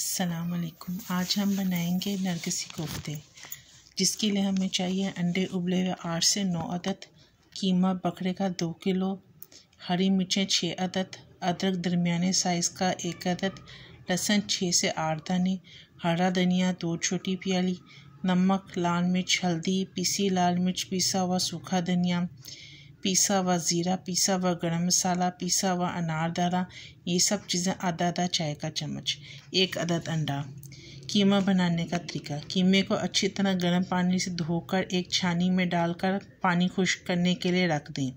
असलकुम आज हम बनाएंगे नरगसी कोफ्ते जिसके लिए हमें चाहिए अंडे उबले हुए आठ से नौ अदद कीमा बकरे का दो किलो हरी मिर्चें छः अदद अदरक दरमियाने साइज़ का एक अदद लहसुन छः से आठ दाने हरा धनिया दो छोटी प्याली नमक लाल मिर्च हल्दी पीसी लाल मिर्च पीसा हुआ सूखा धनिया पीसा हुआ ज़ीरा पीसा हुआ गरम मसाला पीसा हुआ अनारदाना ये सब चीज़ें आधा आधा चाय का चम्मच एक अदद अंडा कीमा बनाने का तरीका कीमे को अच्छी तरह गर्म पानी से धोकर एक छानी में डालकर पानी खुश्क करने के लिए रख दें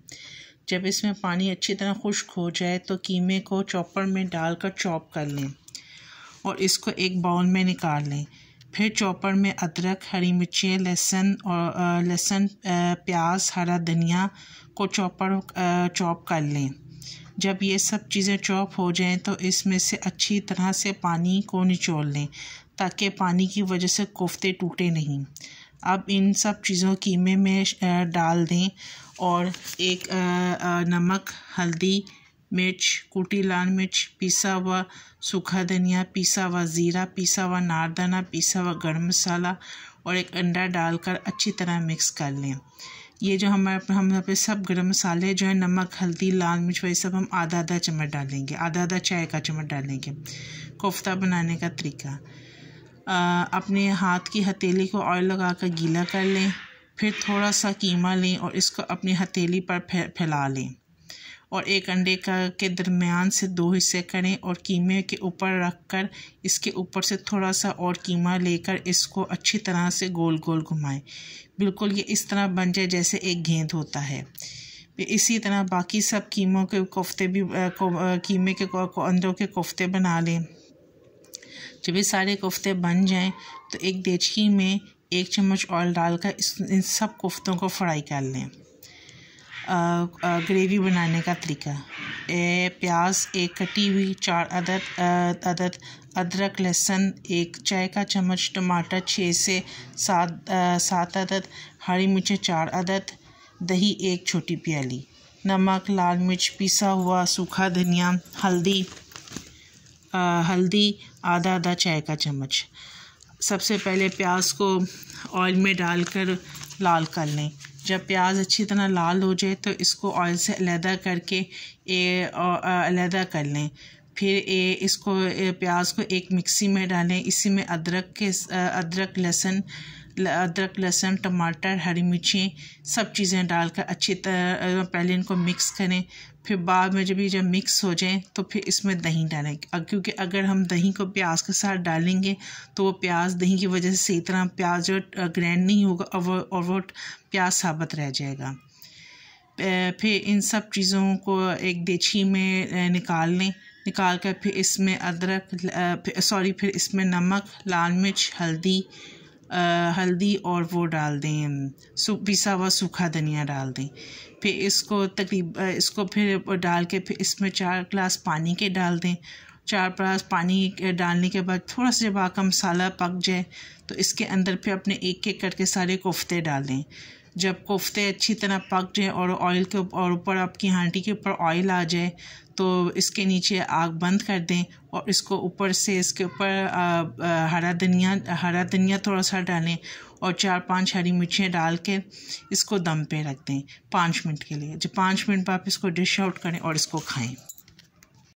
जब इसमें पानी अच्छी तरह खुश्क हो जाए तो कीमे को चॉपर में डालकर चॉप कर लें और इसको एक बाउल में निकाल लें फिर चॉपर में अदरक हरी मिर्ची लहसुन और लहसुन प्याज हरा धनिया को चॉपर चॉप कर लें जब ये सब चीज़ें चॉप हो जाएं तो इसमें से अच्छी तरह से पानी को निचोड़ लें ताकि पानी की वजह से कोफ्ते टूटे नहीं अब इन सब चीज़ों कीमे में डाल दें और एक नमक हल्दी मिर्च कुटी लाल मिर्च पिसा हुआ सूखा धनिया पिसा हुआ ज़ीरा पिसा हुआ नारदाना पिसा हुआ गर्म मसाला और एक अंडा डालकर अच्छी तरह मिक्स कर लें ये जो हमारे हम यहाँ पे सब गर्म मसाले जो है नमक हल्दी लाल मिर्च वही सब हम आधा आधा चम्मच डालेंगे आधा आधा चाय का चम्मच डालेंगे कोफ्ता बनाने का तरीका आ, अपने हाथ की हथेली को ऑयल लगा कर गीला कर लें फिर थोड़ा सा कीमा लें और इसको अपनी हथेली पर फैला लें और एक अंडे का के दरमियान से दो हिस्से करें और कीमे के ऊपर रख कर इसके ऊपर से थोड़ा सा और कीमा लेकर इसको अच्छी तरह से गोल गोल घुमाएं बिल्कुल ये इस तरह बन जाए जैसे एक गेंद होता है इसी तरह बाकी सब कीमों के कोफ्ते भी कीमे के अंडों के कोफ्ते बना लें जब ये सारे कोफ्ते बन जाएं तो एक देचकी में एक चम्मच ऑयल डालकर इन सब कोफ्तों को फ्राई कर लें ग्रेवी बनाने का तरीका ए, प्याज एक कटी हुई चार अदद अदद अदरक लहसुन एक चाय का चम्मच टमाटर छः से सात सात अदद हरी मिर्चें चार अदद दही एक छोटी प्याली नमक लाल मिर्च पिसा हुआ सूखा धनिया हल्दी आ, हल्दी आधा आधा चाय का चम्मच सबसे पहले प्याज को ऑयल में डालकर लाल कर लें जब प्याज अच्छी तरह लाल हो जाए तो इसको ऑयल से अलहदा करके अलहदा कर लें फिर ए, इसको ए, प्याज को एक मिक्सी में डालें इसी में अदरक के अदरक लहसुन अदरक लहसुन टमाटर हरी मिर्चें सब चीज़ें डालकर अच्छी तरह पहले इनको मिक्स करें फिर बाद में जब ये जब मिक्स हो जाए तो फिर इसमें दही डालें क्योंकि अगर हम दही को प्याज के साथ डालेंगे तो वो प्याज दही की वजह से सही तरह प्याज ग्रैंड नहीं होगा और वो और वो प्याज साबित रह जाएगा फिर इन सब चीज़ों को एक देछी में निकाल लें निकाल कर फिर इसमें अदरक सॉरी फिर इसमें नमक लाल मिर्च हल्दी हल्दी और वो डाल दें पिसा हुआ सूखा धनिया डाल दें फिर इसको तकरीब इसको फिर डाल के फिर इसमें चार गिलास पानी के डाल दें चार ग्लास पानी डालने के बाद थोड़ा सा जब आपका मसाला पक जाए तो इसके अंदर फिर अपने एक एक करके सारे कोफ्ते डाल दें जब कोफ्ते अच्छी तरह पक जाएँ और ऑयल के और ऊपर आपकी हांडी के ऊपर ऑयल आ जाए तो इसके नीचे आग बंद कर दें और इसको ऊपर से इसके ऊपर हरा धनिया हरा धनिया थोड़ा सा डालें और चार पांच हरी मिर्चें डाल के इसको दम पे रख दें पाँच मिनट के लिए जब पाँच मिनट बाद इसको डिश आउट करें और इसको खाएं